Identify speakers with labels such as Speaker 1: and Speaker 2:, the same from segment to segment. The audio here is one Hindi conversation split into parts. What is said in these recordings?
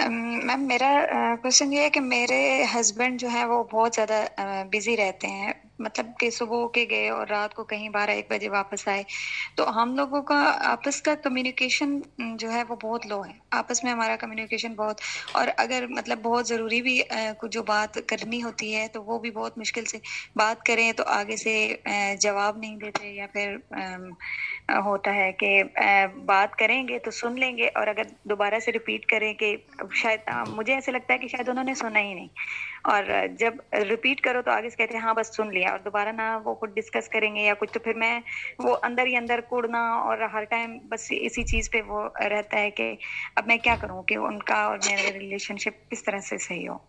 Speaker 1: मैम मेरा क्वेश्चन ये है कि मेरे हस्बैंड जो हैं वो बहुत ज़्यादा बिज़ी रहते हैं मतलब के सुबह के गए और रात को कहीं बारह एक बजे वापस आए तो हम लोगों का आपस का कम्युनिकेशन जो है वो बहुत लो है आपस में हमारा कम्युनिकेशन बहुत और अगर मतलब बहुत ज़रूरी भी कुछ जो बात करनी होती है तो वो भी बहुत मुश्किल से बात करें तो आगे से जवाब नहीं देते या फिर होता है कि बात करेंगे तो सुन लेंगे और अगर दोबारा से रिपीट करें कि शायद मुझे ऐसे लगता है कि शायद उन्होंने सुना ही नहीं और जब रिपीट करो तो आगे से कहते हैं हाँ बस सुन लिया और दोबारा ना वो खुद डिस्कस करेंगे या कुछ तो फिर मैं वो अंदर ही अंदर कुड़ना और हर टाइम बस इसी चीज़ पे वो रहता है कि अब मैं क्या करूँ कि उनका और मेरा रिलेशनशिप किस तरह से सही हो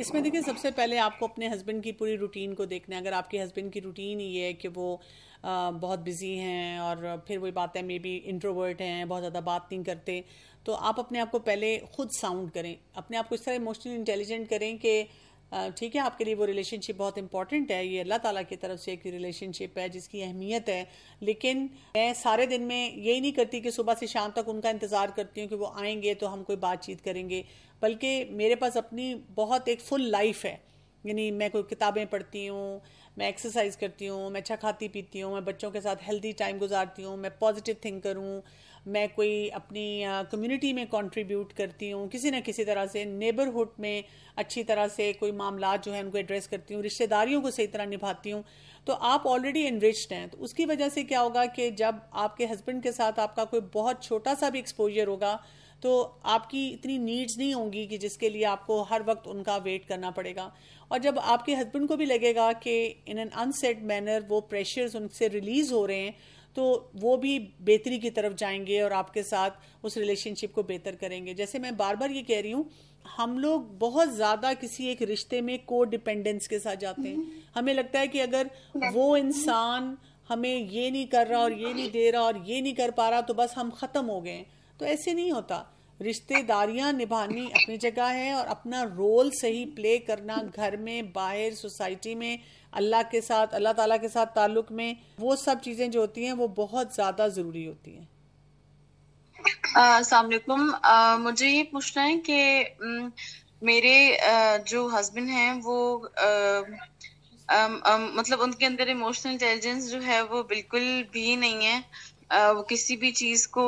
Speaker 2: इसमें देखिए सबसे पहले आपको अपने हस्बैंड की पूरी रूटीन को देखना है अगर आपके हस्बैंड की रूटीन ही है कि वो आ, बहुत बिजी हैं और फिर वही बात है मे बी इंट्रोवर्ट हैं बहुत ज़्यादा बात नहीं करते तो आप अपने आप को पहले खुद साउंड करें अपने आप को इस तरह इमोशनली इंटेलिजेंट करें कि ठीक है आपके लिए वो रिलेशनशिप बहुत इंपॉर्टेंट है ये अल्लाह ताला की तरफ से एक रिलेशनशिप है जिसकी अहमियत है लेकिन मैं सारे दिन में यही नहीं करती कि सुबह से शाम तक उनका इंतज़ार करती हूँ कि वो आएंगे तो हम कोई बातचीत करेंगे बल्कि मेरे पास अपनी बहुत एक फुल लाइफ है यानी मैं कोई किताबें पढ़ती हूँ मैं एक्सरसाइज करती हूँ मैं अच्छा खाती पीती हूँ मैं बच्चों के साथ हेल्दी टाइम गुजारती हूँ मैं पॉजिटिव थिंक करूँ मैं कोई अपनी कम्युनिटी में कंट्रीब्यूट करती हूँ किसी न किसी तरह से नेबरहुड में अच्छी तरह से कोई मामला जो है उनको एड्रेस करती हूँ रिश्तेदारियों को सही तरह निभाती हूँ तो आप ऑलरेडी इनरिच्ड हैं तो उसकी वजह से क्या होगा कि जब आपके हस्बैंड के साथ आपका कोई बहुत छोटा सा भी एक्सपोजर होगा तो आपकी इतनी नीड्स नहीं होंगी कि जिसके लिए आपको हर वक्त उनका वेट करना पड़ेगा और जब आपके हस्बैंड को भी लगेगा कि इन एन अनसेट मैनर वो प्रेशर्स उनसे रिलीज़ हो रहे हैं तो वो भी बेहतरी की तरफ जाएंगे और आपके साथ उस रिलेशनशिप को बेहतर करेंगे जैसे मैं बार बार ये कह रही हूँ हम लोग बहुत ज़्यादा किसी एक रिश्ते में को डिपेंडेंस के साथ जाते हैं हम्म। हमें लगता है कि अगर वो इंसान हमें ये नहीं कर रहा और ये नहीं दे रहा और ये नहीं कर पा रहा तो बस हम ख़त्म हो गए तो ऐसे नहीं होता रिश्तेदारियां निभानी अपनी जगह है और अपना रोल सही प्ले करना घर में बाहर सोसाइटी में अल्लाह के साथ अल्लाह ताला के साथ ताल्लुक में वो सब चीज़ें जो होती हैं वो बहुत ज़्यादा ज़रूरी होती हैं असलकुम
Speaker 3: मुझे ये पूछना है कि मेरे आ, जो हस्बैंड हैं वो आ, आ, मतलब उनके अंदर इमोशनल इंटेलिजेंस जो है वो बिल्कुल भी नहीं है वो किसी भी चीज को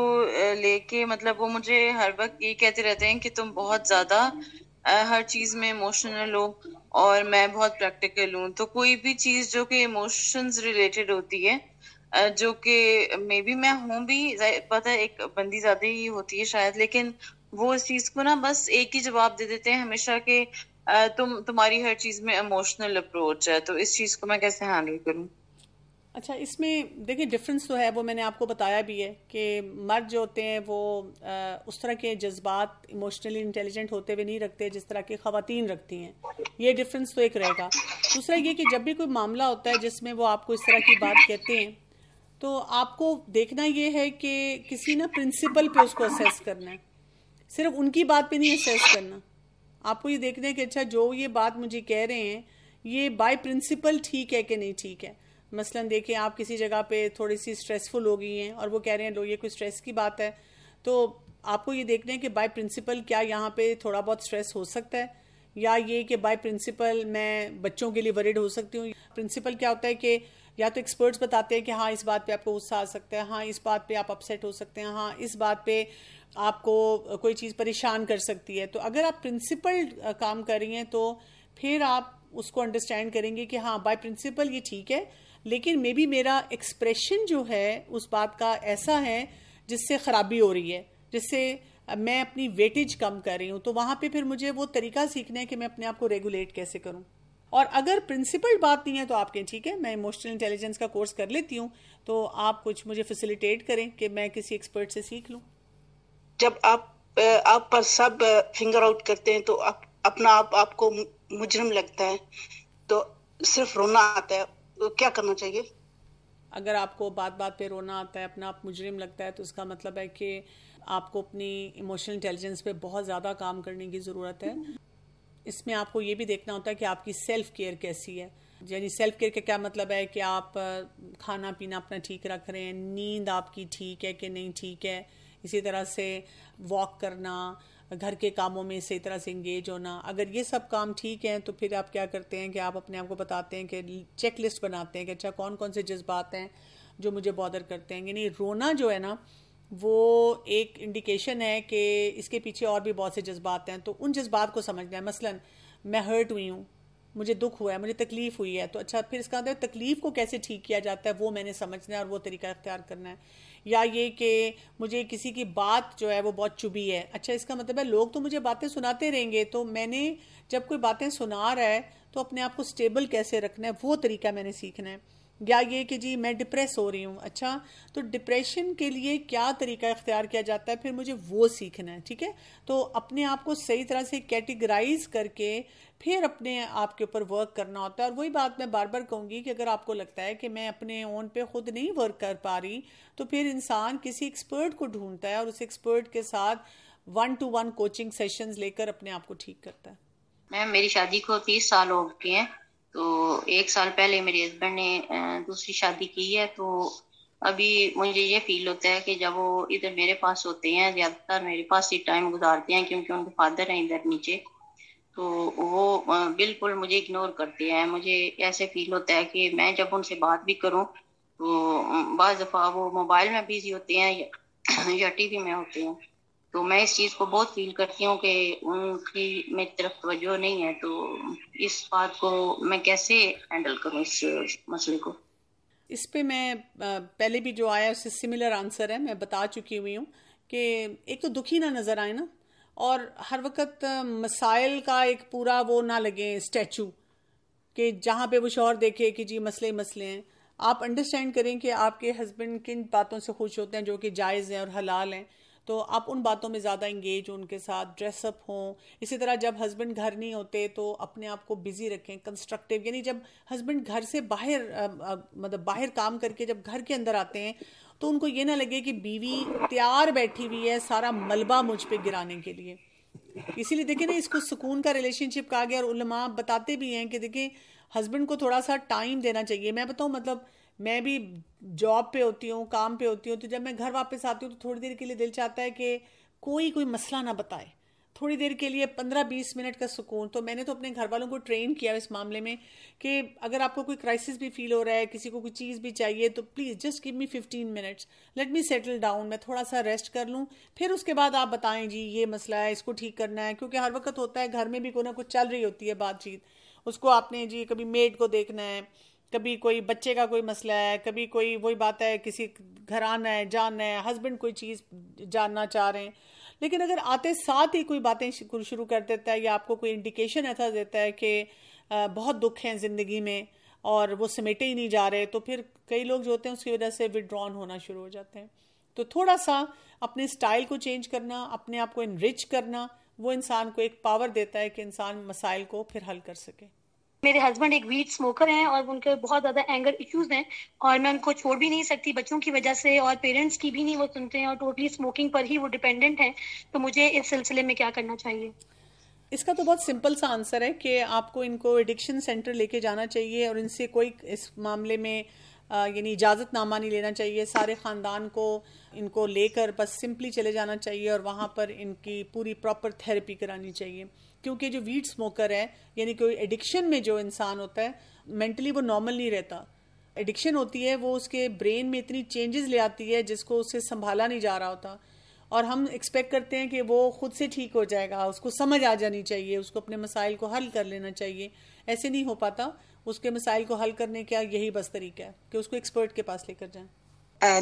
Speaker 3: लेके मतलब वो मुझे हर वक्त ये कहते रहते हैं कि तुम बहुत ज्यादा हर चीज में इमोशनल हो और मैं बहुत प्रैक्टिकल हूँ तो कोई भी चीज जो कि इमोशंस रिलेटेड होती है जो कि मे बी मैं हूँ भी पता है एक बंदी ज्यादा ही होती है शायद लेकिन वो इस चीज को ना बस एक ही जवाब दे देते हैं हमेशा के तुम तुम्हारी हर चीज में इमोशनल अप्रोच है तो इस चीज को मैं कैसे हैंडल करूँ
Speaker 2: अच्छा इसमें देखिए डिफरेंस तो है वो मैंने आपको बताया भी है कि मर्द जो होते हैं वो आ, उस तरह के जज्बात इमोशनली इंटेलिजेंट होते हुए नहीं रखते जिस तरह की खातन रखती हैं ये डिफरेंस तो एक रहेगा दूसरा ये कि जब भी कोई मामला होता है जिसमें वो आपको इस तरह की बात कहते हैं तो आपको देखना ये है कि किसी ना प्रिंसिपल पे उसको असेस करना है सिर्फ उनकी बात पे नहीं असेस करना आपको ये देखना है कि अच्छा जो ये बात मुझे कह रहे हैं ये बाय प्रिंसिपल ठीक है कि नहीं ठीक है मसलन देखें आप किसी जगह पे थोड़ी सी स्ट्रेसफुल हो गई हैं और वो कह रहे हैं लो ये कोई स्ट्रेस की बात है तो आपको ये देखना है कि बाय प्रिंसिपल क्या यहाँ पे थोड़ा बहुत स्ट्रेस हो सकता है या ये कि बाय प्रिंसिपल मैं बच्चों के लिए वरिड हो सकती हूँ प्रिंसिपल क्या होता है कि या तो एक्सपर्ट्स बताते हैं कि हाँ इस बात पे आपको गुस्सा आ सकता है हाँ इस बात पे आप अपसेट हो सकते हैं हाँ इस बात पे आपको कोई चीज़ परेशान कर सकती है तो अगर आप प्रिंसिपल काम कर रही हैं तो फिर आप उसको अंडरस्टैंड करेंगे कि हाँ बाय प्रिंसिपल ये ठीक है लेकिन मे बी मेरा एक्सप्रेशन जो है उस बात का ऐसा है जिससे ख़राबी हो रही है जिससे मैं अपनी वेटेज कम कर रही हूँ तो वहां पे फिर मुझे वो तरीका सीखना है कि मैं अपने आप को रेगुलेट कैसे करूँ और अगर प्रिंसिपल बात नहीं है तो आपके ठीक है मैं इमोशनल इंटेलिजेंस का कोर्स कर लेती हूँ तो आप कुछ मुझे फैसिलिटेट करें कि मैं किसी एक्सपर्ट से सीख लूं
Speaker 4: जब आप आप पर सब फिंगर आउट करते हैं तो आप, अपना आप आपको मुजरम लगता है तो सिर्फ रोना आता है तो क्या करना चाहिए
Speaker 2: अगर आपको बात बात पे रोना आता है अपना आप मुजरिम लगता है तो इसका मतलब है कि आपको अपनी इमोशनल इंटेलिजेंस पे बहुत ज़्यादा काम करने की ज़रूरत है इसमें आपको ये भी देखना होता है कि आपकी सेल्फ़ केयर कैसी है यानी सेल्फ केयर का क्या मतलब है कि आप खाना पीना अपना ठीक रख रहे हैं नींद आपकी ठीक है कि नहीं ठीक है इसी तरह से वॉक करना घर के कामों में इसी तरह से इंगेज होना अगर ये सब काम ठीक हैं तो फिर आप क्या करते हैं कि आप अपने आप को बताते हैं कि चेक लिस्ट बनाते हैं कि अच्छा कौन कौन से जज्बात हैं जो मुझे बॉदर करते हैं यानी रोना जो है ना वो एक इंडिकेशन है कि इसके पीछे और भी बहुत से जज्बात हैं तो उन जज्बात को समझना है मसलन मैं हर्ट हुई हूँ मुझे दुख हुआ है मुझे तकलीफ हुई है तो अच्छा फिर इसका अंदर मतलब तकलीफ को कैसे ठीक किया जाता है वो मैंने समझना है और वो तरीका अख्तियार करना है या ये कि मुझे किसी की बात जो है वो बहुत चुभी है अच्छा इसका मतलब है लोग तो मुझे बातें सुनाते रहेंगे तो मैंने जब कोई बातें सुना रहा है तो अपने आप को स्टेबल कैसे रखना है वो तरीका मैंने सीखना है या ये कि जी मैं डिप्रेस हो रही हूँ अच्छा तो डिप्रेशन के लिए क्या तरीका इख्तियार किया जाता है फिर मुझे वो सीखना है ठीक है तो अपने आप को सही तरह से कैटेगराइज करके फिर अपने आप के ऊपर वर्क करना होता है और वही बात मैं बार बार कहूँगी कि अगर आपको लगता है कि मैं अपने ओन पे खुद नहीं वर्क कर पा रही तो फिर इंसान किसी एक्सपर्ट को ढूंढता है और उस एक्सपर्ट के साथ one to one coaching sessions लेकर अपने आप को ठीक करता है मैम मेरी शादी को तीस साल हो गए हैं तो एक साल पहले मेरे हस्बैंड ने दूसरी शादी की है तो अभी
Speaker 3: मुझे ये फील होता है कि जब वो इधर मेरे पास होते हैं ज्यादातर मेरे पास ही टाइम गुजारते हैं क्योंकि उनके फादर हैं इधर नीचे तो वो बिल्कुल मुझे इग्नोर करते हैं मुझे ऐसे फील होता है कि मैं जब उनसे बात भी करूं तो बज दफा वो मोबाइल में बिजी होते हैं या, या टीवी में होते हैं तो मैं इस चीज को बहुत फील करती हूँ कि उनकी मेरी तरफ तवज्जो नहीं है तो इस बात को मैं कैसे हैंडल करूँ इस मसले को
Speaker 2: इस पे मैं पहले भी जो आया उससे सिमिलर आंसर है मैं बता चुकी हुई हूँ कि एक तो दुखी ना नज़र आए ना और हर वक्त मसाइल का एक पूरा वो ना लगे स्टैचू कि जहाँ पे वो शोहर देखे कि जी मसले मसले हैं आप अंडरस्टैंड करें कि आपके हस्बैंड किन बातों से खुश होते हैं जो कि जायज़ हैं और हलाल हैं तो आप उन बातों में ज़्यादा इंगेज हो उनके साथ ड्रेसअप हों इसी तरह जब हस्बैंड घर नहीं होते तो अपने आप को बिजी रखें कंस्ट्रक्टिव यानी जब हस्बैंड घर से बाहर मतलब बाहर काम करके जब घर के अंदर आते हैं तो उनको ये ना लगे कि बीवी तैयार बैठी हुई है सारा मलबा मुझ पर गिराने के लिए इसीलिए देखिए ना इसको सुकून का रिलेशनशिप कहा गया और उलमा बताते भी हैं कि देखिए हस्बैंड को थोड़ा सा टाइम देना चाहिए मैं बताऊँ मतलब मैं भी जॉब पे होती हूँ काम पे होती हूँ तो जब मैं घर वापस आती हूँ तो थोड़ी देर के लिए दिल चाहता है कि कोई कोई मसला ना बताए थोड़ी देर के लिए पंद्रह बीस मिनट का सुकून तो मैंने तो अपने घर वालों को ट्रेन किया इस मामले में कि अगर आपको कोई क्राइसिस भी फील हो रहा है किसी को कोई चीज़ भी चाहिए तो please just give me fifteen minutes let me settle down मैं थोड़ा सा रेस्ट कर लूँ फिर उसके बाद आप बताएं जी ये मसला है इसको ठीक करना है क्योंकि हर वक्त होता है घर में भी कोई ना कुछ चल रही होती है बातचीत उसको आपने जी कभी मेड को देखना है कभी कोई बच्चे का कोई मसला है कभी कोई वही बात है किसी घर आना है जाना है हस्बैंड कोई चीज़ जानना चाह रहे हैं लेकिन अगर आते साथ ही कोई बातें शुरू कर देता है या आपको कोई इंडिकेशन ऐसा देता है कि बहुत दुख हैं ज़िंदगी में और वो समेटे ही नहीं जा रहे तो फिर कई लोग जो होते हैं उसकी वजह से विड्रॉन होना शुरू हो जाते हैं तो थोड़ा सा अपने स्टाइल को चेंज करना अपने आप को इनरिच करना वो इंसान को एक पावर देता है कि इंसान मसाइल को फिर हल कर सके
Speaker 5: मेरे हस्बैंड एक वीट स्मोकर हैं और उनके बहुत ज़्यादा एंगर इश्यूज हैं और मैं उनको छोड़ भी नहीं सकती बच्चों की वजह से
Speaker 2: और पेरेंट्स की भी नहीं वो सुनते हैं और टोटली स्मोकिंग पर ही वो डिपेंडेंट हैं तो मुझे इस सिलसिले में क्या करना चाहिए इसका तो बहुत सिंपल सा आंसर है कि आपको इनको एडिक्शन सेंटर लेके जाना चाहिए और इनसे कोई इस मामले में यानी इजाजत नामा नहीं लेना चाहिए सारे ख़ानदान को इनको लेकर बस सिंपली चले जाना चाहिए और वहाँ पर इनकी पूरी प्रॉपर थेरेपी करानी चाहिए क्योंकि जो वीड स्मोकर है यानी कोई एडिक्शन में जो इंसान होता है मेंटली वो नॉर्मल नहीं रहता एडिक्शन होती है वो उसके ब्रेन में इतनी चेंजेस ले आती है जिसको उससे संभाला नहीं जा रहा होता और हम एक्सपेक्ट करते हैं कि वो खुद से ठीक हो जाएगा उसको समझ आ जानी चाहिए उसको अपने मसाइल को हल कर लेना चाहिए ऐसे नहीं हो पाता उसके मसाइल को हल करने का यही बस तरीका है कि उसको एक्सपर्ट के पास लेकर जाएं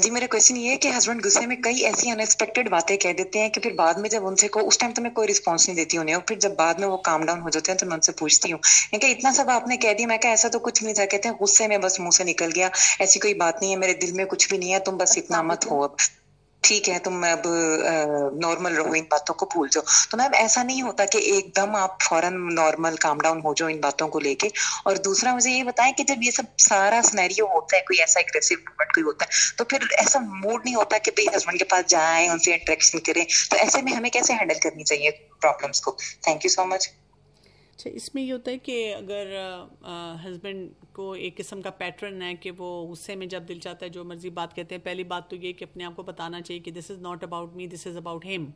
Speaker 6: जी मेरा क्वेश्चन ये है कि हस्बैंड गुस्से में कई ऐसी अनएक्सपेक्टेड बातें कह देते हैं कि फिर बाद में जब उनसे को उस टाइम तो मैं कोई रिस्पांस नहीं देती उन्हें और फिर जब बाद में वो काम डाउन हो जाते हैं तो मैं उनसे पूछती हूँ कि इतना सब आपने कह दिया मैं क्या ऐसा तो कुछ नहीं था कहते हैं गुस्से में बस मुंह से निकल गया ऐसी कोई बात नहीं है मेरे दिल में कुछ भी नहीं है तुम बस इतना मत हो अब ठीक है तुम अब नॉर्मल रहो इन बातों को भूल जाओ तो मैम ऐसा नहीं होता कि एकदम आप फौरन नॉर्मल काम डाउन हो जाओ इन बातों को लेके और दूसरा मुझे ये बताएं कि जब ये सब सारा स्नैरियो होता है कोई ऐसा एग्रेसिव मूवमेंट कोई होता है तो फिर ऐसा मूड नहीं होता कि भाई हस्बैंड के पास जाए उनसे इंटरेक्शन करें तो ऐसे में हमें कैसे हैंडल करनी चाहिए
Speaker 1: प्रॉब्लम्स को थैंक यू सो मच
Speaker 2: अच्छा इसमें ये होता है कि अगर हस्बैंड को एक किस्म का पैटर्न है कि वो गुस्से में जब दिल चाहता है जो मर्जी बात कहते हैं पहली बात तो ये कि अपने आप को बताना चाहिए कि this is not about me this is about him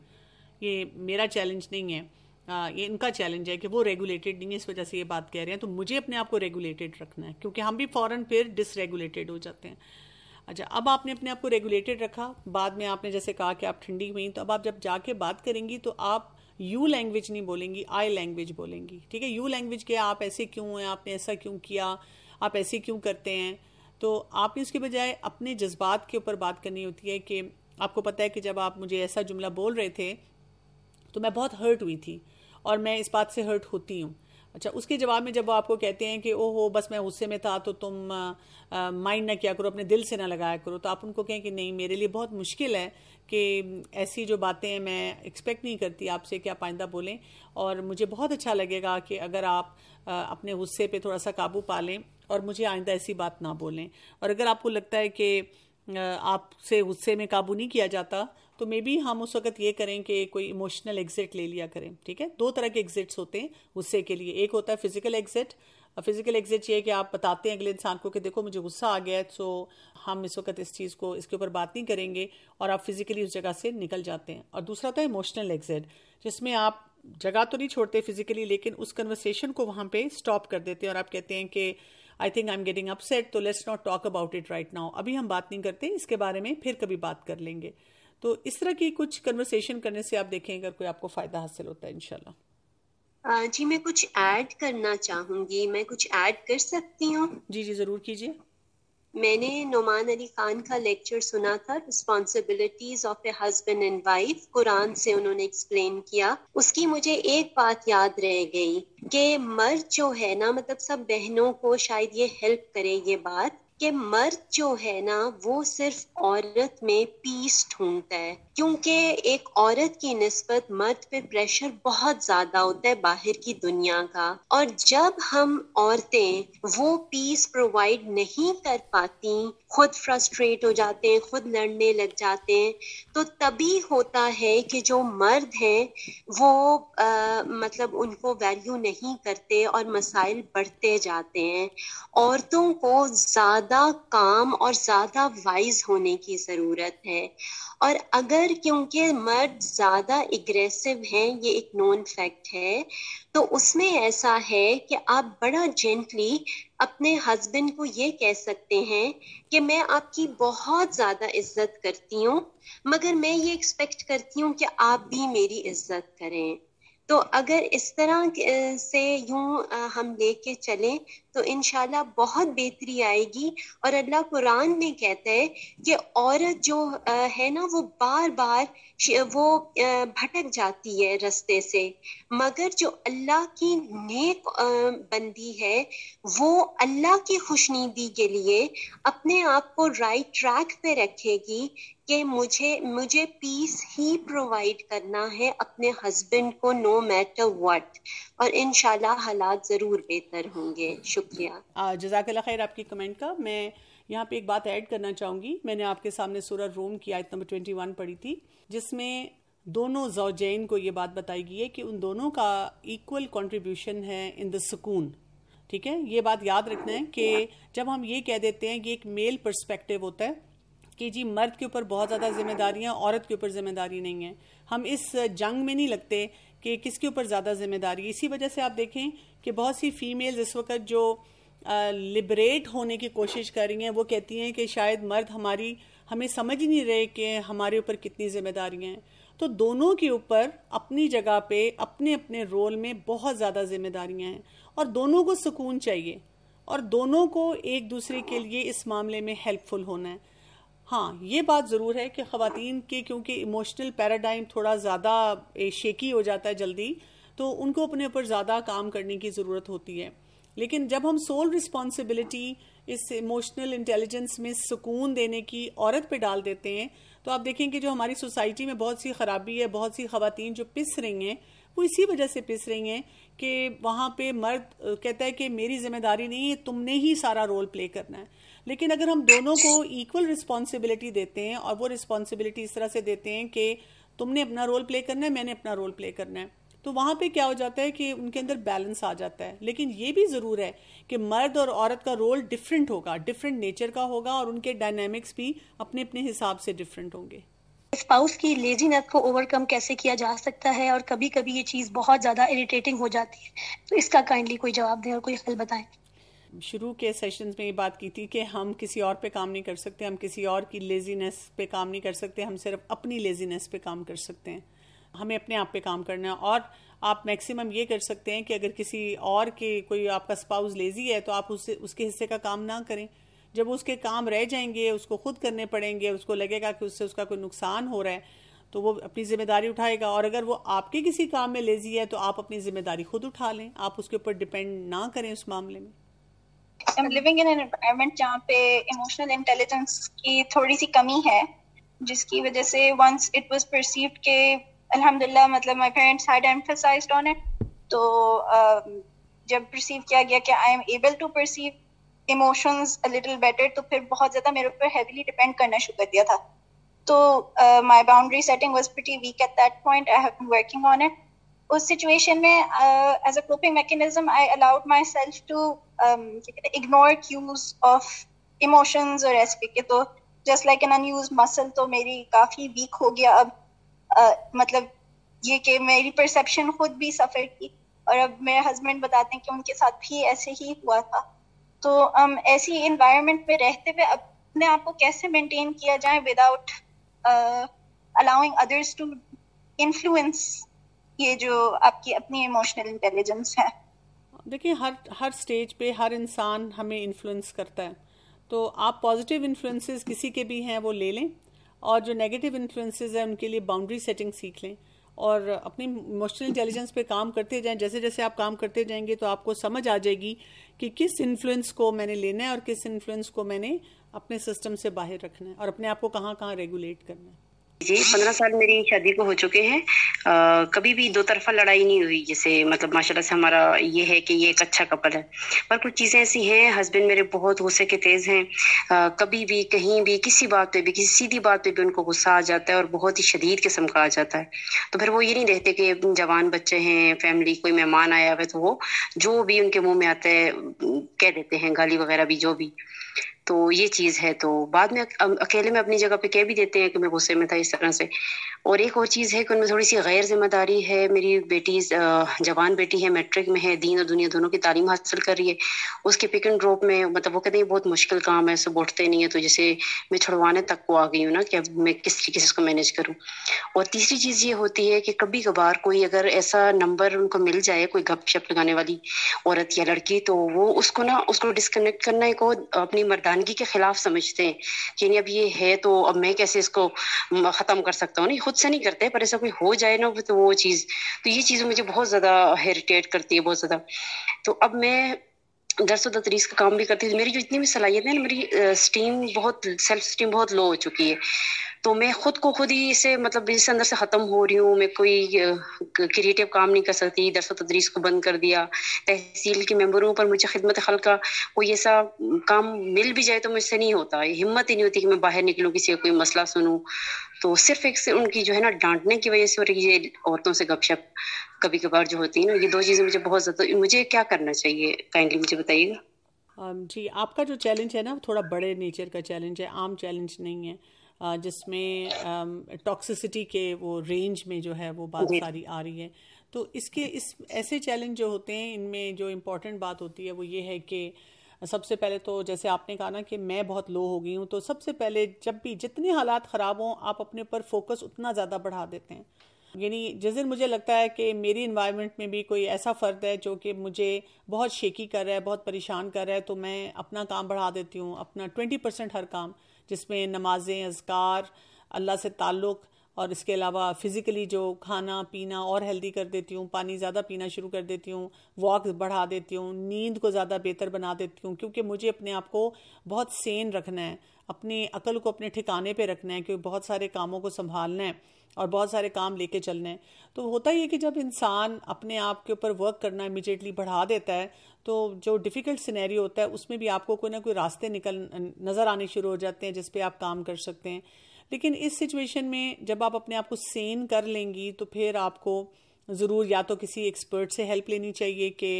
Speaker 2: ये मेरा चैलेंज नहीं है आ, ये इनका चैलेंज है कि वो रेगुलेटेड नहीं है इस वजह से ये बात कह रहे हैं तो मुझे अपने आप को रेगुलेटेड रखना है क्योंकि हम भी फ़ौरन फिर डिसरेगुलेटेड हो जाते हैं अच्छा अब आपने अपने आप को रेगुलेटेड रखा बाद में आपने जैसे कहा कि आप ठंडी हुई तो अब आप जब जाके बात करेंगी तो आप यू लैंग्वेज नहीं बोलेंगी आई लैंग्वेज बोलेंगी ठीक है यू लैंग्वेज के आप ऐसे क्यों हैं आपने ऐसा क्यों किया आप ऐसे क्यों करते हैं तो आपने उसके बजाय अपने जज्बात के ऊपर बात करनी होती है कि आपको पता है कि जब आप मुझे ऐसा जुमला बोल रहे थे तो मैं बहुत हर्ट हुई थी और मैं इस बात से हर्ट होती हूँ अच्छा उसके जवाब में जब वो आपको कहते हैं कि ओहो बस मैं गुस्से में था तो तुम माइंड ना किया करो अपने दिल से ना लगाया करो तो आप उनको कहें कि नहीं मेरे लिए बहुत मुश्किल है कि ऐसी जो बातें मैं एक्सपेक्ट नहीं करती आपसे कि आप आइंदा बोलें और मुझे बहुत अच्छा लगेगा कि अगर आप अपने गुस्से पे थोड़ा सा काबू पा लें और मुझे आइंदा ऐसी बात ना बोलें और अगर आपको लगता है कि आपसे गुस्से में काबू नहीं किया जाता तो मे बी हम उस वक्त ये करें कि कोई इमोशनल एग्जिट ले लिया करें ठीक है दो तरह के एग्जिट्स होते हैं गुस्से के लिए एक होता है फिजिकल एग्जिट फिजिकल एग्जिट ये कि आप बताते हैं अगले इंसान को कि देखो मुझे गुस्सा आ गया है सो हम इस वक्त इस चीज़ को इसके ऊपर बात नहीं करेंगे और आप फिजिकली उस जगह से निकल जाते हैं और दूसरा होता है इमोशनल एग्जिट जिसमें आप जगह तो नहीं छोड़ते फिजिकली लेकिन उस कन्वर्सेशन को वहाँ पे स्टॉप कर देते हैं और आप कहते हैं कि I think I am getting upset तो let's not talk about it right now अभी हम बात नहीं करते इसके बारे में फिर कभी बात कर लेंगे तो इस तरह की कुछ कन्वर्सेशन करने से आप देखें अगर कोई आपको फायदा हासिल होता है इनशाला
Speaker 6: जी मैं कुछ ऐड करना चाहूंगी मैं कुछ ऐड कर
Speaker 1: सकती हूँ जी जी
Speaker 6: जरूर कीजिए मैंने नुमान अली खान का लेक्चर सुना था responsibilities of a husband and wife Quran से उन्होंने एक्सप्लेन किया उसकी मुझे एक बात याद रह गई कि मर्द जो है ना मतलब सब बहनों को शायद ये हेल्प करे ये बात कि मर्द जो है ना वो सिर्फ औरत में पीस ढूंढता है क्योंकि एक औरत की नस्बत मर्द पे प्रेशर बहुत ज्यादा होता है बाहर की दुनिया का और जब हम औरतें वो पीस प्रोवाइड नहीं कर पाती खुद फ्रस्ट्रेट हो जाते हैं खुद लड़ने लग जाते हैं तो तभी होता है कि जो मर्द हैं वो आ, मतलब उनको वैल्यू नहीं करते और मसाइल बढ़ते जाते हैं औरतों को ज़्यादा काम और ज़्यादा वाइज होने की ज़रूरत है और अगर क्योंकि मर्द ज़्यादा एग्रेसिव हैं ये एक नॉन फैक्ट है तो उसमें ऐसा है कि आप बड़ा जेंटली अपने हस्बैंड को ये कह सकते हैं कि मैं आपकी बहुत ज़्यादा इज्जत करती हूँ मगर मैं ये एक्सपेक्ट करती हूँ कि आप भी मेरी इज्जत करें तो अगर इस तरह से यूं हम लेके चलें तो इन बहुत बेहतरी आएगी और अल्लाह कुरान में कहता है कि औरत जो है ना वो बार बार वो भटक जाती है रस्ते से मगर जो अल्लाह की नेक बंदी है वो अल्लाह की खुशनीदी के लिए अपने आप को राइट ट्रैक पे रखेगी कि मुझे मुझे पीस ही प्रोवाइड करना है अपने हस्बैंड को नो मैटर व्हाट और इनशाला हालात ज़रूर बेहतर होंगे शुक्रिया
Speaker 2: जजाकल्ला खैर आपकी कमेंट का मैं यहाँ पे एक बात ऐड करना चाहूंगी मैंने आपके सामने सूरह रोम की आयत नंबर ट्वेंटी वन पढ़ी थी जिसमें दोनों जोजैन को ये बात बताई गई है कि उन दोनों का इक्वल कंट्रीब्यूशन है इन द सुकून ठीक है ये बात याद रखना है कि जब हम ये कह देते हैं कि एक मेल पर्सपेक्टिव होता है कि जी मर्द के ऊपर बहुत ज़्यादा है औरत के ऊपर जिम्मेदारी नहीं है हम इस जंग में नहीं लगते कि किसके ऊपर ज़्यादा जिम्मेदारी इसी वजह से आप देखें कि बहुत सी फीमेल्स इस वक्त जो लिबरेट होने की कोशिश कर रही हैं वो कहती हैं कि शायद मर्द हमारी हमें समझ ही नहीं रहे कि हमारे ऊपर कितनी जिम्मेदारियाँ हैं तो दोनों के ऊपर अपनी जगह पे अपने अपने रोल में बहुत ज़्यादा जिम्मेदारियां हैं और दोनों को सुकून चाहिए और दोनों को एक दूसरे के लिए इस मामले में हेल्पफुल होना है हाँ ये बात ज़रूर है कि ख़वातीन के क्योंकि इमोशनल पैराडाइम थोड़ा ज़्यादा शेकी हो जाता है जल्दी तो उनको अपने ऊपर ज़्यादा काम करने की ज़रूरत होती है लेकिन जब हम सोल रिस्पॉन्सिबिलिटी इस इमोशनल इंटेलिजेंस में सुकून देने की औरत पे डाल देते हैं तो आप देखें कि जो हमारी सोसाइटी में बहुत सी खराबी है बहुत सी खातन जो पिस रही हैं वो इसी वजह से पिस रही हैं कि वहाँ पे मर्द कहता है कि मेरी जिम्मेदारी नहीं है तुमने ही सारा रोल प्ले करना है लेकिन अगर हम दोनों को इक्वल रिस्पॉन्सिबिलिटी देते हैं और वो रिस्पॉन्सिबिलिटी इस तरह से देते हैं कि तुमने अपना रोल प्ले करना है मैंने अपना रोल प्ले करना है तो वहाँ पे क्या हो जाता है कि उनके अंदर बैलेंस आ जाता है लेकिन ये भी ज़रूर है कि मर्द और औरत का रोल डिफरेंट होगा डिफरेंट नेचर का होगा और उनके डायनेमिक्स भी अपने अपने हिसाब से डिफरेंट होंगे
Speaker 5: स्पाउस की लेजीनेस को ओवरकम कैसे किया जा सकता है और कभी कभी ये चीज़ बहुत ज़्यादा इरिटेटिंग हो जाती है तो इसका काइंडली कोई जवाब दें और कोई हल बताएं
Speaker 2: शुरू के सेशंस में ये बात की थी कि हम किसी और पे काम नहीं कर सकते हम किसी और की लेजीनेस पे काम नहीं कर सकते हम सिर्फ अपनी लेजीनेस पे काम कर सकते हैं हमें अपने आप पे काम करना है और आप मैक्सिमम ये कर सकते हैं कि अगर किसी और के कोई आपका स्पाउस लेजी है तो आप उससे उसके हिस्से का काम ना करें जब उसके काम रह जाएंगे उसको खुद करने पड़ेंगे उसको लगेगा कि उससे उसका कोई नुकसान हो रहा है तो वो अपनी जिम्मेदारी उठाएगा और अगर वो आपके किसी काम में लेजी है तो आप अपनी जिम्मेदारी खुद उठा लें आप उसके ऊपर डिपेंड ना करें उस मामले में
Speaker 1: I am living in an environment जहाँ पे इमोशनल इंटेलिजेंस की थोड़ी सी कमी है जिसकी वजह से वंस इट वाज परसीव्ड के अल्हम्दुलिल्लाह मतलब my parents had emphasized on it तो um, जब परसीव किया गया कि I am able to perceive emotions a little better तो फिर बहुत ज्यादा मेरे ऊपर हैवीली डिपेंड करना शुरू कर दिया था तो my boundary setting was pretty weak at that point I have been working on it उस सिचुएशन में as a coping mechanism I allowed myself to ignore cues of emotions और ऐसे के तो just like an unused muscle तो मेरी काफी वीक हो गया अब uh, मतलब ये कि मेरी परसेप्शन खुद भी सफ़र की और अब मेरे हस्बैंड बताते हैं कि उनके साथ भी ऐसे ही हुआ था तो um, ऐसी इन्वायरमेंट में रहते हुए अपने आप को कैसे मेंटेन किया जाए without allowing others to influence ये जो आपकी अपनी इमोशनल इंटेलिजेंस है
Speaker 2: देखिए हर हर स्टेज पे हर इंसान हमें इन्फ्लुएंस करता है तो आप पॉजिटिव इन्फ्लुएंसेस किसी के भी हैं वो ले लें और जो नेगेटिव इन्फ्लुएंसेस हैं उनके लिए बाउंड्री सेटिंग सीख लें और अपनी इमोशनल इंटेलिजेंस पे काम करते जाएं जैसे जैसे आप काम करते जाएंगे तो आपको समझ आ जाएगी कि किस इन्फ्लुएंस को मैंने लेना है और किस इन्फ्लुएंस को मैंने अपने सिस्टम से बाहर रखना है और अपने आप को कहाँ कहाँ रेगुलेट करना है
Speaker 7: जी पंद्रह साल मेरी शादी को हो चुके हैं कभी भी दो तरफा लड़ाई नहीं हुई जैसे मतलब माशाल्लाह से हमारा ये है कि ये एक अच्छा कपल है पर कुछ चीज़ें ऐसी हैं हस्बैंड मेरे बहुत गुस्से के तेज़ हैं कभी भी कहीं भी किसी बात पे भी किसी सीधी बात पे भी उनको गुस्सा आ जाता है और बहुत ही शदीद किस्म का आ जाता है तो फिर वो ये नहीं देखते कि जवान बच्चे हैं फैमिली कोई मेहमान आया हुआ तो वो जो भी उनके मुँह में आता है कह देते हैं गाली वगैरह भी जो भी तो ये चीज है तो बाद में अकेले में अपनी जगह पे कह भी देते हैं कि मैं गुस्से में था इस तरह से और एक और चीज है कि उनमें थोड़ी सी गैर जिम्मेदारी है मेरी बेटी जवान बेटी है मैट्रिक में है दीन और दुनिया दोनों की तालीम हासिल कर रही है उसके पिक एंड ड्रॉप में मतलब वो कहते हैं बहुत मुश्किल काम है सब उठते नहीं है तो जैसे मैं छुड़वाने तक को आ गई हूँ ना कि अब मैं किस तरीके से उसको मैनेज करूँ और तीसरी चीज ये होती है कि कभी कभार कोई अगर ऐसा नंबर उनको मिल जाए कोई गप शप लगाने वाली औरत या लड़की तो वो उसको ना उसको डिस्कनेक्ट करना एक अपनी मरदानी दीवानगी के खिलाफ समझते हैं कि नहीं अब ये है तो अब मैं कैसे इसको ख़त्म कर सकता हूँ नहीं खुद से नहीं करते पर ऐसा कोई हो जाए ना तो वो चीज़ तो ये चीज़ मुझे बहुत ज़्यादा हेरिटेट करती है बहुत ज़्यादा तो अब मैं दरअसल तदरीस का काम भी करती थी मेरी जो इतनी भी सलाहियत है ना मेरी स्टीम बहुत सेल्फ स्टीम बहुत लो हो चुकी है तो मैं खुद को खुद ही इसे मतलब बिजनेस अंदर से ख़त्म हो रही हूँ मैं कोई क्रिएटिव काम नहीं कर सकती दरअसल तदरीस को बंद कर दिया तहसील के मेम्बरों पर मुझे खिदमत खल का कोई ऐसा काम मिल भी जाए तो मुझसे नहीं होता हिम्मत ही नहीं होती कि मैं बाहर निकलूँ किसी का कोई मसला सुनूँ तो सिर्फ एक से उनकी जो है ना डांटने की वजह से और ये औरतों से गपशप कभी कभार जो होती है ना ये दो चीज़ें मुझे बहुत ज़्यादा मुझे क्या करना चाहिए काइंडली मुझे बताइएगा
Speaker 2: जी आपका जो चैलेंज है ना थोड़ा बड़े नेचर का चैलेंज है आम चैलेंज नहीं है जिसमें टॉक्सिसिटी के वो रेंज में जो है वो बात सारी आ रही है तो इसके इस ऐसे चैलेंज जो होते हैं इनमें जो इम्पोर्टेंट बात होती है वो ये है कि सबसे पहले तो जैसे आपने कहा ना कि मैं बहुत लो हो गई हूँ तो सबसे पहले जब भी जितने हालात ख़राब हों आप अपने पर फोकस उतना ज़्यादा बढ़ा देते हैं यानी जिस दिन मुझे लगता है कि मेरी इन्वायरमेंट में भी कोई ऐसा फ़र्द है जो कि मुझे बहुत शेकी कर रहा है बहुत परेशान कर रहा है तो मैं अपना काम बढ़ा देती हूँ अपना ट्वेंटी परसेंट हर काम जिसमें नमाजें अजगार अल्लाह से ताल्लुक़ और इसके अलावा फ़िज़िकली जो खाना पीना और हेल्दी कर देती हूँ पानी ज़्यादा पीना शुरू कर देती हूँ वॉक बढ़ा देती हूँ नींद को ज़्यादा बेहतर बना देती हूँ क्योंकि मुझे अपने आप को बहुत सेन रखना है अपनी अकल को अपने ठिकाने पे रखना है क्योंकि बहुत सारे कामों को संभालना है और बहुत सारे काम लेके चलने हैं तो होता ही है कि जब इंसान अपने आप के ऊपर वर्क करना इमिजिएटली बढ़ा देता है तो जो डिफ़िकल्ट सिनेरियो होता है उसमें भी आपको कोई ना कोई रास्ते निकल नज़र आने शुरू हो जाते हैं जिसपे आप काम कर सकते हैं लेकिन इस सिचुएशन में जब आप अपने आप को सेन कर लेंगी तो फिर आपको ज़रूर या तो किसी एक्सपर्ट से हेल्प लेनी चाहिए कि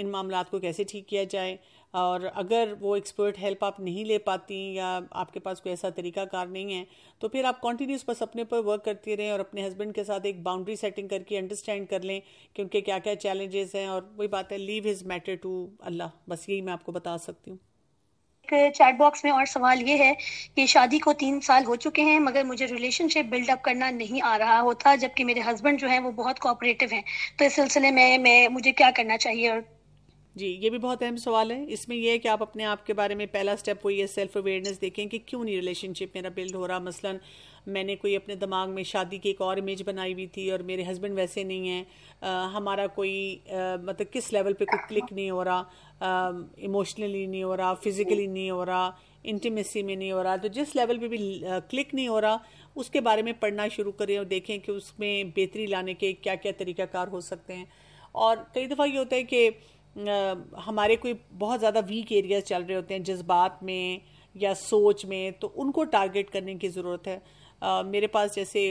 Speaker 2: इन मामला को कैसे ठीक किया जाए और अगर वो एक्सपर्ट हेल्प आप नहीं ले पाती या आपके पास कोई ऐसा तरीका कार नहीं है तो फिर आप कंटिन्यूस बस अपने पर वर्क करती रहें और अपने हस्बैंड के साथ एक बाउंड्री सेटिंग करके अंडरस्टैंड कर लें कि उनके क्या क्या चैलेंजेस हैं और वही बात है leave his matter to Allah बस यही मैं आपको बता सकती हूँ
Speaker 5: चैट बॉक्स में और सवाल ये है कि शादी को तीन साल हो चुके हैं मगर मुझे रिलेशनशिप बिल्डअप करना नहीं आ रहा होता जबकि मेरे हस्बैंड जो है वो बहुत कोऑपरेटिव हैं तो इस सिलसिले में मैं मुझे क्या करना चाहिए और
Speaker 2: जी ये भी बहुत अहम सवाल है इसमें यह है कि आप अपने आप के बारे में पहला स्टेप हुई है सेल्फ अवेयरनेस देखें कि क्यों नहीं रिलेशनशिप मेरा बिल्ड हो रहा मसलन मैंने कोई अपने दिमाग में शादी की एक और इमेज बनाई हुई थी और मेरे हस्बैंड वैसे नहीं हैं हमारा कोई आ, मतलब किस लेवल पे कोई क्लिक नहीं हो रहा इमोशनली नहीं हो रहा फिजिकली नहीं हो रहा इंटीमेसी में नहीं हो रहा तो जिस लेवल पे भी क्लिक नहीं हो रहा उसके बारे में पढ़ना शुरू करें और देखें कि उसमें बेहतरी लाने के क्या क्या तरीक़ाकार हो सकते हैं और कई दफ़ा ये होता है कि हमारे कोई बहुत ज़्यादा वीक एरियाज चल रहे होते हैं जज्बात में या सोच में तो उनको टारगेट करने की ज़रूरत है मेरे पास जैसे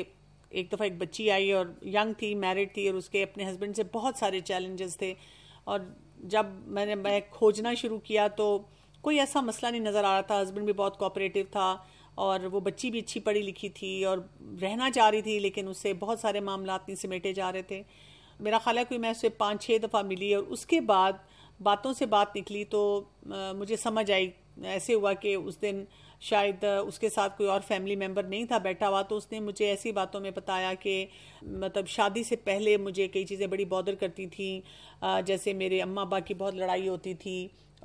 Speaker 2: एक दफ़ा एक बच्ची आई और यंग थी मैरिड थी और उसके अपने हस्बैंड से बहुत सारे चैलेंजेस थे और जब मैंने मैं खोजना शुरू किया तो कोई ऐसा मसला नहीं नज़र आ रहा था हस्बैंड भी बहुत कोऑपरेटिव था और वो बच्ची भी अच्छी पढ़ी लिखी थी और रहना चाह रही थी लेकिन उससे बहुत सारे मामला नहीं समेटे जा रहे थे मेरा ख्याल है कोई मैं उससे पाँच छः दफ़ा मिली और उसके बाद बातों से बात निकली तो आ, मुझे समझ आई ऐसे हुआ कि उस दिन शायद उसके साथ कोई और फैमिली मेम्बर नहीं था बैठा हुआ तो उसने मुझे ऐसी बातों में बताया कि मतलब शादी से पहले मुझे कई चीज़ें बड़ी बॉदर करती थी जैसे मेरे अम्मा अबा की बहुत लड़ाई होती थी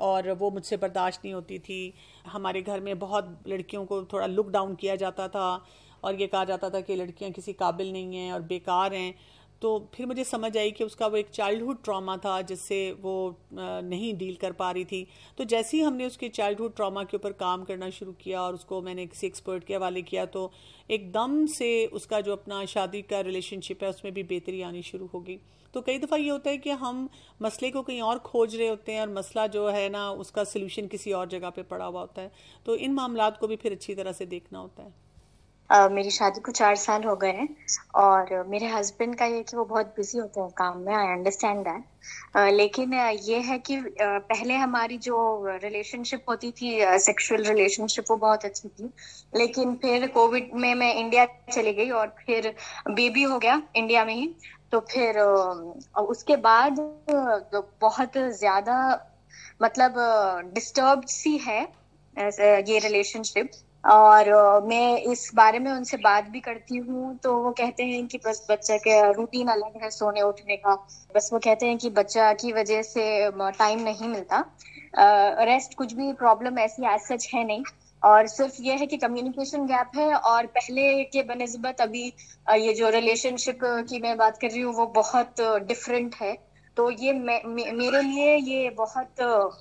Speaker 2: और वो मुझसे बर्दाश्त नहीं होती थी हमारे घर में बहुत लड़कियों को थोड़ा लुक डाउन किया जाता था और ये कहा जाता था कि लड़कियां किसी काबिल नहीं हैं और बेकार हैं तो फिर मुझे समझ आई कि उसका वो एक चाइल्डहुड ट्रॉमा था जिससे वो नहीं डील कर पा रही थी तो जैसे ही हमने उसके चाइल्डहुड ट्रॉमा के ऊपर काम करना शुरू किया और उसको मैंने किसी एक्सपर्ट के हवाले किया तो एकदम से उसका जो अपना शादी का रिलेशनशिप है उसमें भी बेहतरी आनी शुरू होगी तो कई दफ़ा ये होता है कि हम मसले को कहीं और खोज रहे होते हैं और मसला जो है ना उसका सोल्यूशन किसी और जगह पर पड़ा हुआ होता है तो इन मामला को भी फिर अच्छी तरह से देखना होता है
Speaker 8: Uh, मेरी शादी को चार साल हो गए हैं और मेरे हस्बैंड का ये कि वो बहुत बिजी होते हैं काम में आई अंडरस्टैंड दैट लेकिन ये है कि पहले हमारी जो रिलेशनशिप होती थी सेक्सुअल uh, रिलेशनशिप वो बहुत अच्छी थी लेकिन फिर कोविड में मैं इंडिया चली गई और फिर बेबी हो गया इंडिया में ही तो फिर uh, उसके बाद तो बहुत ज्यादा मतलब डिस्टर्ब सी है ये रिलेशनशिप और मैं इस बारे में उनसे बात भी करती हूँ तो वो कहते हैं कि बस बच्चा के रूटीन अलग है सोने उठने का बस वो कहते हैं कि बच्चा की वजह से टाइम नहीं मिलता रेस्ट कुछ भी प्रॉब्लम ऐसी आज सच है नहीं और सिर्फ ये है कि कम्युनिकेशन गैप है और पहले के बनस्बत अभी ये जो रिलेशनशिप की मैं बात कर रही हूँ वो बहुत डिफरेंट है तो ये मे, मे, मेरे लिए ये बहुत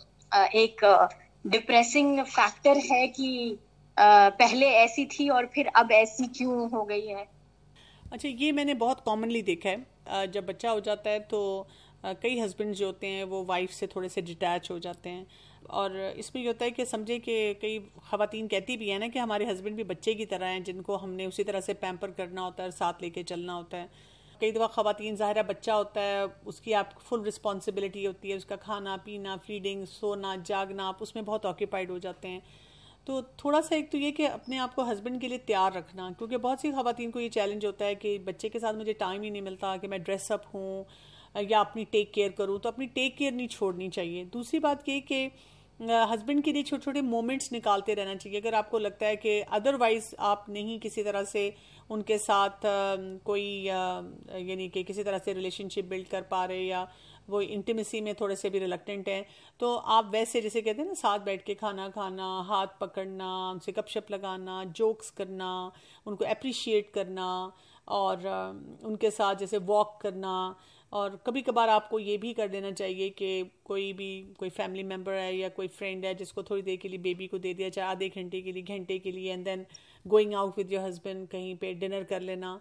Speaker 8: एक डिप्रेसिंग फैक्टर है कि पहले ऐसी थी और फिर अब
Speaker 2: ऐसी क्यों हो गई है अच्छा ये मैंने बहुत कॉमनली देखा है जब बच्चा हो जाता है तो कई हस्बैंड जो होते हैं वो वाइफ से थोड़े से डिटैच हो जाते हैं और इसमें ये होता है कि समझे कि कई खातन कहती भी है ना कि हमारे हस्बैंड भी बच्चे की तरह हैं जिनको हमने उसी तरह से पैम्पर करना होता है साथ लेके चलना होता है कई दफ़ा खातन ज़ाहिर बच्चा होता है उसकी आप फुल रिस्पॉन्सिबिलिटी होती है उसका खाना पीना फीडिंग सोना जागना आप उसमें बहुत ऑक्यूपाइड हो जाते हैं तो थोड़ा सा एक तो ये कि अपने आप को हस्बैंड के लिए तैयार रखना क्योंकि बहुत सी खातन को ये चैलेंज होता है कि बच्चे के साथ मुझे टाइम ही नहीं मिलता कि मैं ड्रेसअप हूँ या अपनी टेक केयर करूँ तो अपनी टेक केयर नहीं छोड़नी चाहिए दूसरी बात ये कि हस्बैंड के लिए छोटे छोटे मोमेंट्स निकालते रहना चाहिए अगर आपको लगता है कि अदरवाइज आप नहीं किसी तरह से उनके साथ कोई यानी कि किसी तरह से रिलेशनशिप बिल्ड कर पा रहे या वो इंटीमेसी में थोड़े से भी रिलक्टेंट हैं तो आप वैसे जैसे कहते हैं ना साथ बैठ के खाना खाना हाथ पकड़ना उनसे गपशप लगाना जोक्स करना उनको अप्रिशिएट करना और उनके साथ जैसे वॉक करना और कभी कभार आपको ये भी कर देना चाहिए कि कोई भी कोई फैमिली मेम्बर है या कोई फ्रेंड है जिसको थोड़ी देर के लिए बेबी को दे दिया चाहे आधे घंटे के लिए घंटे के लिए and then going out with your husband कहीं पे डिनर कर लेना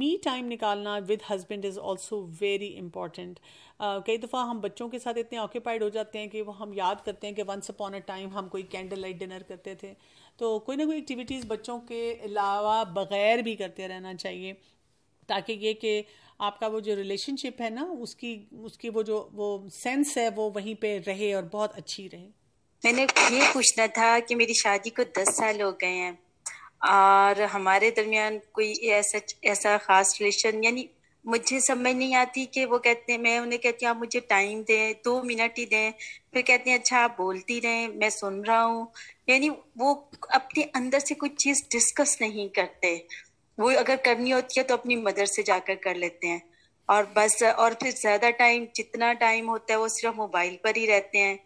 Speaker 2: मी टाइम निकालना with husband is also very important कई दफ़ा हम बच्चों के साथ इतने ऑक्यूपाइड हो जाते हैं कि वो हम याद करते हैं कि वंस अपॉन अ टाइम हम कोई कैंडल लाइट डिनर करते थे तो कोई ना कोई एक्टिविटीज़ बच्चों के अलावा बग़ैर भी करते रहना चाहिए ताकि ये कि आपका वो जो रिलेशनशिप है ना उसकी उसकी वो जो वो सेंस है वो वहीं पे रहे और बहुत अच्छी रहे
Speaker 9: मैंने ये पूछना था कि मेरी शादी को दस साल हो गए हैं और हमारे दरमियान कोई ऐसा ऐसा खास रिलेशन यानी मुझे समझ नहीं आती कि वो कहते हैं मैं उन्हें कहती हूँ आप मुझे टाइम दें दो मिनट ही दें फिर कहते हैं अच्छा आप बोलती रहें मैं सुन रहा हूँ यानी वो अपने अंदर से कोई चीज़ डिस्कस नहीं करते वो अगर करनी होती है तो अपनी मदर से जाकर कर लेते हैं और बस और फिर ज़्यादा टाइम जितना टाइम होता है वो सिर्फ मोबाइल पर ही रहते हैं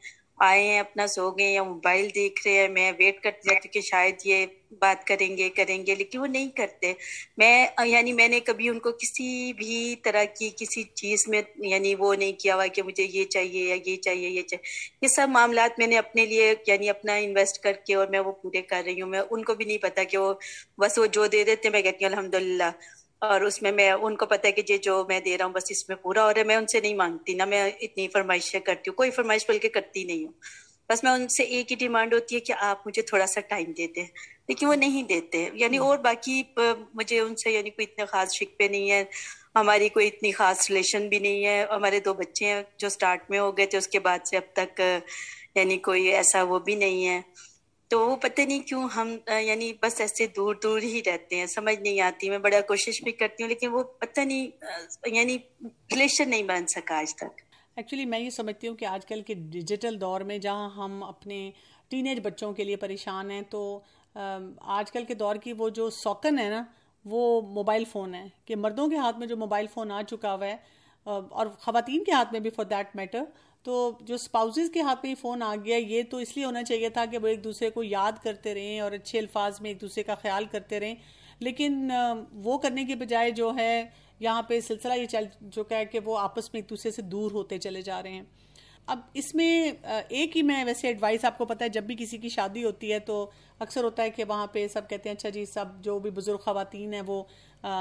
Speaker 9: आए हैं अपना सो गए या मोबाइल देख रहे हैं मैं वेट करती जाती कि शायद ये बात करेंगे करेंगे लेकिन वो नहीं करते मैं यानी मैंने कभी उनको किसी भी तरह की किसी चीज़ में यानी वो नहीं किया हुआ कि मुझे ये चाहिए या ये चाहिए ये चाहिए ये सब मामला मैंने अपने लिए यानी अपना इन्वेस्ट करके और मैं वो पूरे कर रही हूँ मैं उनको भी नहीं पता कि वो बस वो जो दे देते मैं कहती हूँ अलहमदुल्ला और उसमें मैं उनको पता है कि ये जो मैं दे रहा हूँ बस इसमें पूरा और मैं उनसे नहीं मांगती ना मैं इतनी फरमाइशें करती हूँ कोई फरमाइश बल्कि करती नहीं हूँ बस मैं उनसे एक ही डिमांड होती है कि आप मुझे थोड़ा सा टाइम देते हैं लेकिन वो नहीं देते यानी हम्म। और बाकी मुझे उनसे यानी कोई इतने खास शिकपे नहीं है हमारी कोई इतनी खास रिलेशन भी नहीं है हमारे दो बच्चे हैं जो स्टार्ट में हो गए थे उसके बाद से अब तक यानी कोई ऐसा वो भी नहीं है तो वो पता नहीं क्यों हम यानी बस ऐसे दूर दूर ही रहते हैं समझ नहीं आती मैं बड़ा कोशिश भी करती हूँ लेकिन वो पता नहीं यानी रिलेशन नहीं बन सका आज तक
Speaker 2: एक्चुअली मैं ये समझती हूँ कि आजकल के डिजिटल दौर में जहाँ हम अपने टीनेज बच्चों के लिए परेशान हैं तो आजकल के दौर की वो जो सौकन है ना वो मोबाइल फ़ोन है कि मर्दों के हाथ में जो मोबाइल फ़ोन आ चुका हुआ है और ख़वान के हाथ में भी फॉर देट मैटर तो जो स्पाउसेस के हाथ पे फ़ोन आ गया ये तो इसलिए होना चाहिए था कि वो एक दूसरे को याद करते रहें और अच्छे अल्फाज में एक दूसरे का ख्याल करते रहें लेकिन वो करने के बजाय जो है यहाँ पे सिलसिला ये चल चुका है कि वो आपस में एक दूसरे से दूर होते चले जा रहे हैं अब इसमें एक ही मैं वैसे एडवाइस आपको पता है जब भी किसी की शादी होती है तो अक्सर होता है कि वहाँ पे सब कहते हैं अच्छा जी सब जो भी बुज़ुर्ग खातन हैं वो आ,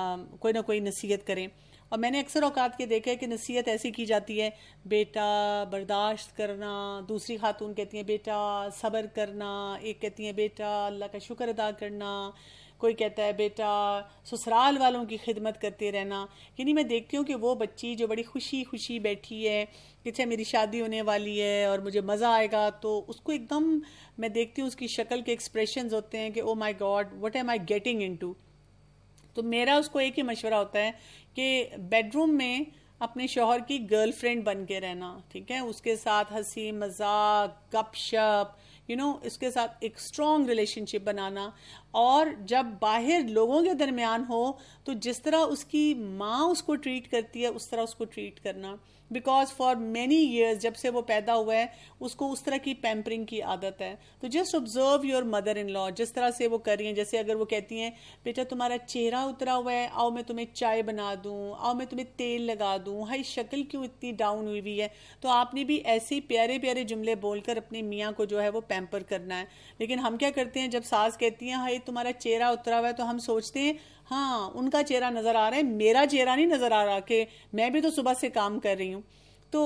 Speaker 2: कोई ना कोई नसीहत करें और मैंने अक्सर औकात के देखा है कि नसीहत ऐसी की जाती है बेटा बर्दाश्त करना दूसरी खातून कहती हैं बेटा सब्र करना एक कहती हैं बेटा अल्लाह का शुक्र अदा करना कोई कहता है बेटा ससुराल वालों की खिदमत करते रहना यानी मैं देखती हूँ कि वो बच्ची जो बड़ी खुशी खुशी बैठी है कि चाहे मेरी शादी होने वाली है और मुझे मज़ा आएगा तो उसको एकदम मैं देखती हूँ उसकी शक्ल के एक्सप्रेशन होते हैं कि oh my god what am I getting into तो मेरा उसको एक ही मशवरा होता है कि बेडरूम में अपने शोहर की गर्लफ्रेंड बन के रहना ठीक है उसके साथ हंसी मजाक गपशप यू नो इसके साथ एक स्ट्रॉन्ग रिलेशनशिप बनाना और जब बाहर लोगों के दरमियान हो तो जिस तरह उसकी माँ उसको ट्रीट करती है उस तरह उसको ट्रीट करना बिकॉज फॉर मैनी ईयर्स जब से वो पैदा हुआ है उसको उस तरह की पैम्परिंग की आदत है तो just observe your mother in law जिस तरह से वो कर रही हैं जैसे अगर वो कहती हैं बेटा तुम्हारा चेहरा उतरा हुआ है आओ मैं तुम्हें चाय बना दूँ आओ मैं तुम्हें तेल लगा दूँ हाई शक्ल क्यों इतनी डाउन हुई हुई है तो आपने भी ऐसे प्यारे प्यारे जुमले बोलकर अपने मियाँ को जो है वो पैम्पर करना है लेकिन हम क्या करते हैं जब सास कहती हैं हाई तुम्हारा चेहरा उतरा हुआ है तो हम सोचते हैं हाँ उनका चेहरा नज़र आ रहा है मेरा चेहरा नहीं नज़र आ रहा कि मैं भी तो सुबह से काम कर रही हूँ तो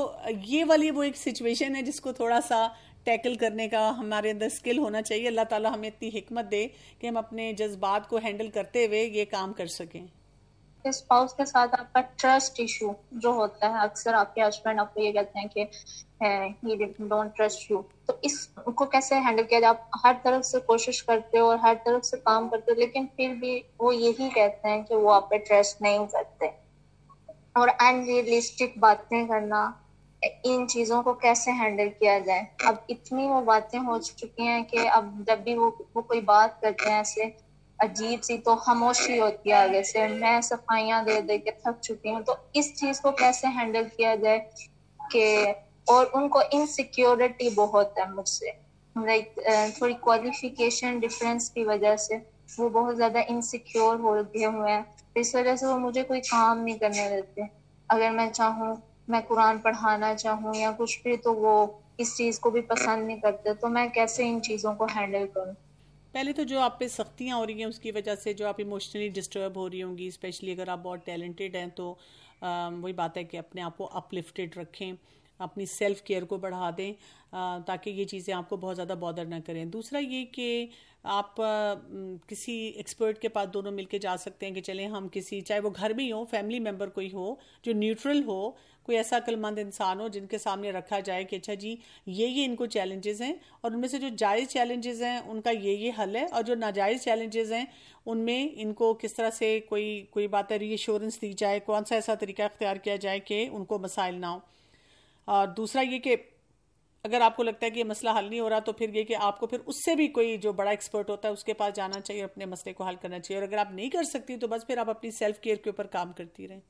Speaker 2: ये वाली वो एक सिचुएशन है जिसको थोड़ा सा टैकल करने का हमारे अंदर स्किल होना चाहिए अल्लाह ताला हमें इतनी हिकमत दे कि हम अपने जज्बात को हैंडल करते हुए ये काम कर सकें
Speaker 3: आपके स्पाउस के साथ आपका ट्रस्ट इशू जो होता है अक्सर आपके हस्बैंड आपको ये कहते हैं कि ही डोंट ट्रस्ट यू तो इसको कैसे हैंडल किया जाए आप हर तरफ से कोशिश करते हो और हर तरफ से काम करते हो लेकिन फिर भी वो यही कहते हैं कि वो आप पे ट्रस्ट नहीं करते और अनरियलिस्टिक बातें करना इन चीजों को कैसे हैंडल किया जाए अब इतनी वो बातें हो चुकी हैं कि अब जब भी वो वो कोई बात करते हैं ऐसे अजीब सी तो खामोशी होती है आगे से मैं सफाइयाँ दे दे के थक चुकी हूँ तो इस चीज को कैसे हैंडल किया जाए कि और उनको इनसिक्योरिटी बहुत है मुझसे लाइक थोड़ी क्वालिफिकेशन डिफरेंस की वजह से वो बहुत ज्यादा इनसिक्योर हो गए हुए हैं इस वजह से वो मुझे कोई काम नहीं करने देते अगर मैं चाहूँ मैं कुरान पढ़ाना चाहूँ या कुछ भी तो वो इस चीज को भी पसंद नहीं करते तो मैं कैसे इन चीजों को हैंडल करूँ
Speaker 2: पहले तो जो आप पे सख्तियाँ हो रही हैं उसकी वजह से जो आप इमोशनली डिस्टर्ब हो रही होंगी स्पेशली अगर आप बहुत टैलेंटेड हैं तो वही बात है कि अपने आप को अपलिफ्टेड रखें अपनी सेल्फ केयर को बढ़ा दें ताकि ये चीज़ें आपको बहुत ज़्यादा बॉदर ना करें दूसरा ये कि आप किसी एक्सपर्ट के पास दोनों मिलके जा सकते हैं कि चलें हम किसी चाहे वो घर में ही हो फैमिली मेम्बर कोई हो जो न्यूट्रल हो कोई ऐसा अक्लमंद इंसान हो जिनके सामने रखा जाए कि अच्छा जी ये ये इनको चैलेंजेस हैं और उनमें से जो जायज़ चैलेंजेस हैं उनका ये ये हल है और जो नाजायज़ चैलेंजेस हैं उनमें इनको किस तरह से कोई कोई बात है रीशोरेंस दी जाए कौन सा ऐसा तरीका अख्तियार किया जाए कि उनको मसाइल ना हो और दूसरा ये कि अगर आपको लगता है कि ये मसला हल नहीं हो रहा तो फिर ये कि आपको फिर उससे भी कोई जो बड़ा एक्सपर्ट होता है उसके पास जाना चाहिए अपने मसले को हल करना चाहिए और अगर आप नहीं कर सकती तो बस फिर आप अपनी सेल्फ केयर के ऊपर काम करती रहें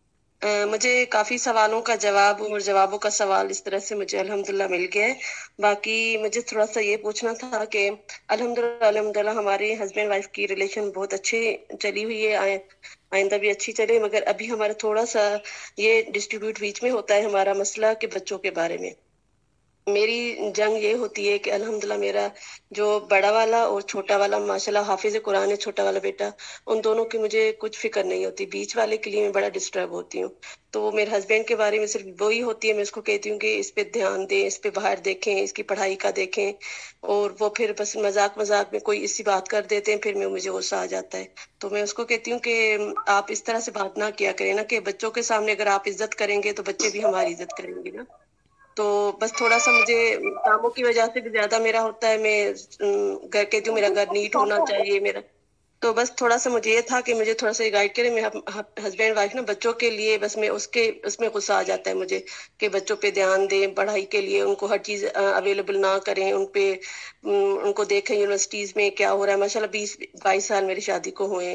Speaker 4: मुझे काफ़ी सवालों का जवाब और जवाबों का सवाल इस तरह से मुझे अल्हम्दुलिल्लाह मिल गया है बाकी मुझे थोड़ा सा ये पूछना था कि अल्हम्दुलिल्लाह अल्हम्दुलिल्लाह हमारे हस्बैंड वाइफ की रिलेशन बहुत अच्छी चली हुई है आइंदा भी अच्छी चले मगर अभी हमारा थोड़ा सा ये डिस्ट्रीब्यूट बीच में होता है हमारा मसला के बच्चों के बारे में मेरी जंग ये होती है कि अल्हम्दुलिल्लाह मेरा जो बड़ा वाला और छोटा वाला माशाल्लाह हाफिज कुरान है छोटा वाला बेटा उन दोनों की मुझे कुछ फिक्र नहीं होती बीच वाले के लिए मैं बड़ा डिस्टर्ब होती हूँ तो वो मेरे हस्बैंड के बारे में सिर्फ वो ही होती है मैं उसको कहती हूँ कि इस पे ध्यान दें इस पे बाहर देखें इसकी पढ़ाई का देखें और वो फिर बस मजाक मजाक में कोई इसी बात कर देते हैं फिर मैं मुझे गुस्सा आ जाता है तो मैं उसको कहती हूँ कि आप इस तरह से बात ना किया करें ना कि बच्चों के सामने अगर आप इज्जत करेंगे तो बच्चे भी हमारी इज्जत करेंगे ना तो बस थोड़ा सा मुझे कामों की वजह से भी ज्यादा मेरा होता है मैं घर के जो मेरा घर नीट होना चाहिए मेरा तो बस थोड़ा सा मुझे ये था कि मुझे थोड़ा सा गाइड करें मैं हस्बैंड वाइफ ना बच्चों के लिए बस मैं उसके उसमें गुस्सा आ जाता है मुझे कि बच्चों पे ध्यान दें पढ़ाई के लिए उनको हर चीज अवेलेबल ना करें उन पे उनको देखें यूनिवर्सिटीज में क्या हो रहा है माशाल्लाह बीस बाईस साल मेरी शादी को हुए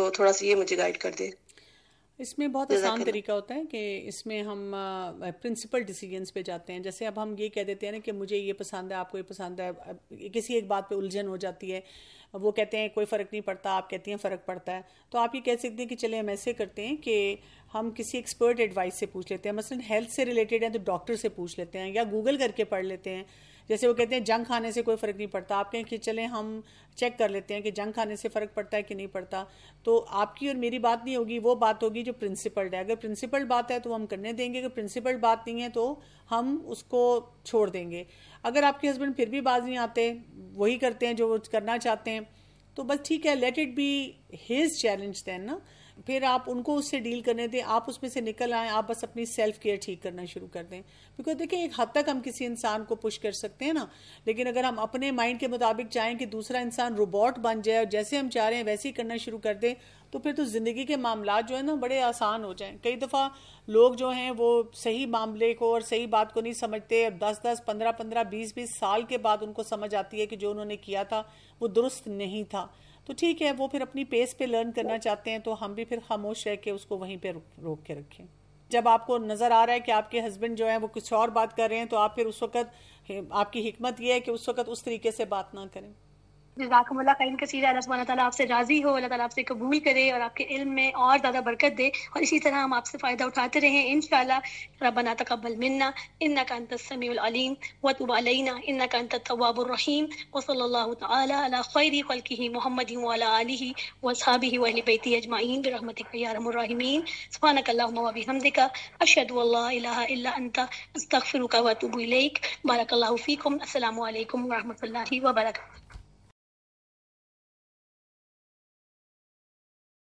Speaker 4: तो थोड़ा सा ये मुझे गाइड कर दे
Speaker 2: इसमें बहुत आसान तरीका होता है कि इसमें हम प्रिंसिपल डिसीजंस पे जाते हैं जैसे अब हम ये कह देते हैं ना कि मुझे ये पसंद है आपको ये पसंद है किसी एक बात पे उलझन हो जाती है वो कहते हैं कोई फ़र्क नहीं पड़ता आप कहती हैं फ़र्क पड़ता है तो आप ये कह सकते हैं कि चले हम ऐसे करते हैं कि हम किसी एक्सपर्ट एडवाइस से पूछ लेते हैं मसलन हेल्थ से रिलेटेड है तो डॉक्टर से पूछ लेते हैं या गूगल करके पढ़ लेते हैं जैसे वो कहते हैं जंग खाने से कोई फ़र्क नहीं पड़ता आप कहें कि चलें हम चेक कर लेते हैं कि जंग खाने से फ़र्क पड़ता है कि नहीं पड़ता तो आपकी और मेरी बात नहीं होगी वो बात होगी जो प्रिंसिपल्ड है अगर प्रिंसिपल बात है तो हम करने देंगे अगर प्रिंसिपल बात नहीं है तो हम उसको छोड़ देंगे अगर आपके हस्बैंड फिर भी बाज नहीं आते वही करते हैं जो करना चाहते हैं तो बस ठीक है let it be his challenge then ना फिर आप उनको उससे डील करने दें आप उसमें से निकल आए आप बस अपनी सेल्फ केयर ठीक करना शुरू कर दें बिकॉज देखिए एक हद तक हम किसी इंसान को पुश कर सकते हैं ना लेकिन अगर हम अपने माइंड के मुताबिक चाहें कि दूसरा इंसान रोबोट बन जाए और जैसे हम चाह रहे हैं वैसे ही करना शुरू कर दें तो फिर तो ज़िंदगी के मामला जो है ना बड़े आसान हो जाए कई दफ़ा लोग जो हैं वो सही मामले को और सही बात को नहीं समझते अब दस दस पंद्रह पंद्रह बीस बीस साल के बाद उनको समझ आती है कि जो उन्होंने किया था वो दुरुस्त नहीं था तो ठीक है वो फिर अपनी पेस पे लर्न करना चाहते हैं तो हम भी फिर खामोश रह के उसको वहीं पे रोक के रखें जब आपको नज़र आ रहा है कि आपके हस्बैंड जो है वो कुछ और बात कर रहे हैं तो आप फिर उस वक्त आपकी हिकमत यह है कि उस वक्त उस तरीके से बात ना करें
Speaker 5: जजाकमल्ला खैर का सीधा अल्लाह सुबहाना ताला आपसे राज़ी हो अल्लाह ताला आपसे कबूल करे और आपके इल्म में और ज़्यादा बरकत दे और इसी तरह हम आपसे फ़ायदा उठाते रहें इन रबना तकबल मन्ना इन्ना का अंत समीम वतुब अलैना इन्ना का अंत तवाबुररहीम वसल्ला तला खैरी खल्कि मोहम्मद वाली वसाबी वहली अजमाइन बरहमत यारमीन सुबहानकल्लाबी हमदिका अशद अंता का वतुब बारकल्ला फ़ीकम असल वरम्ह वबरकू